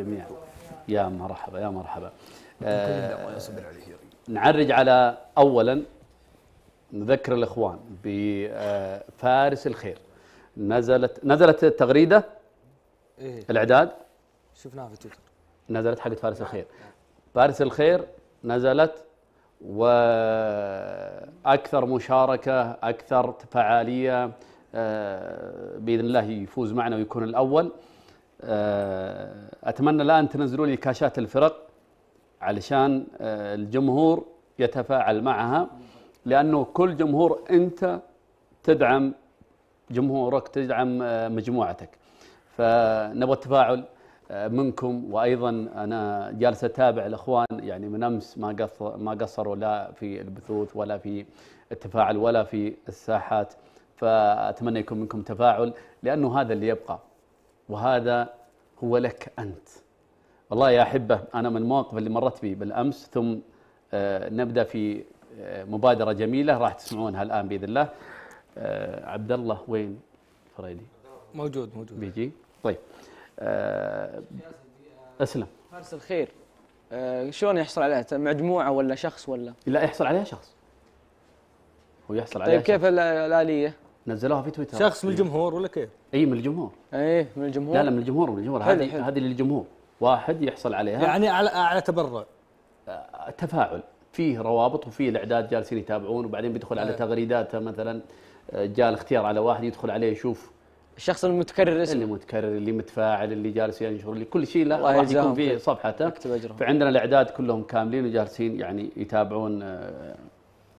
الجميع يا مرحبا يا مرحبا آه، نعرج على اولا نذكر الاخوان بفارس آه، الخير نزلت نزلت التغريده إيه؟ الاعداد شفناها في تويتر نزلت حقت فارس نعم. الخير فارس الخير نزلت واكثر آه، مشاركه اكثر فعاليه باذن الله يفوز معنا ويكون الاول آه، اتمنى الان تنزلوا لي كاشات الفرق علشان آه، الجمهور يتفاعل معها لانه كل جمهور انت تدعم جمهورك تدعم آه، مجموعتك فنبغى التفاعل منكم وايضا انا جالس اتابع الاخوان يعني من امس ما قصر ما قصروا لا في البثوث ولا في التفاعل ولا في الساحات فاتمنى يكون منكم تفاعل لانه هذا اللي يبقى وهذا هو لك أنت والله يا أحبة أنا من المواقف اللي مرت بي بالأمس ثم آه، نبدأ في آه، مبادرة جميلة راح تسمعونها الآن بإذن الله آه، عبد الله وين فريدي موجود موجود بيجي طيب أسلم فارس الخير شلون يحصل عليها مجموعة ولا شخص ولا لا يحصل عليها شخص هو يحصل طيب، عليها طيب كيف الآلية نزلوها في تويتر شخص من إيه. الجمهور ولا كيف؟ اي من الجمهور اي من الجمهور لا لا من الجمهور من الجمهور هذه هذه للجمهور واحد يحصل عليها يعني على على تبرع آه، تفاعل فيه روابط وفيه الاعداد جالسين يتابعون وبعدين بيدخل على إيه. تغريداته مثلا آه، جاء الاختيار على واحد يدخل عليه يشوف الشخص المتكرر اسمه اللي متكرر اللي متفاعل اللي جالس ينشر اللي كل شيء له راح يكون فيه صفحته فعندنا الاعداد كلهم كاملين وجالسين يعني يتابعون آه،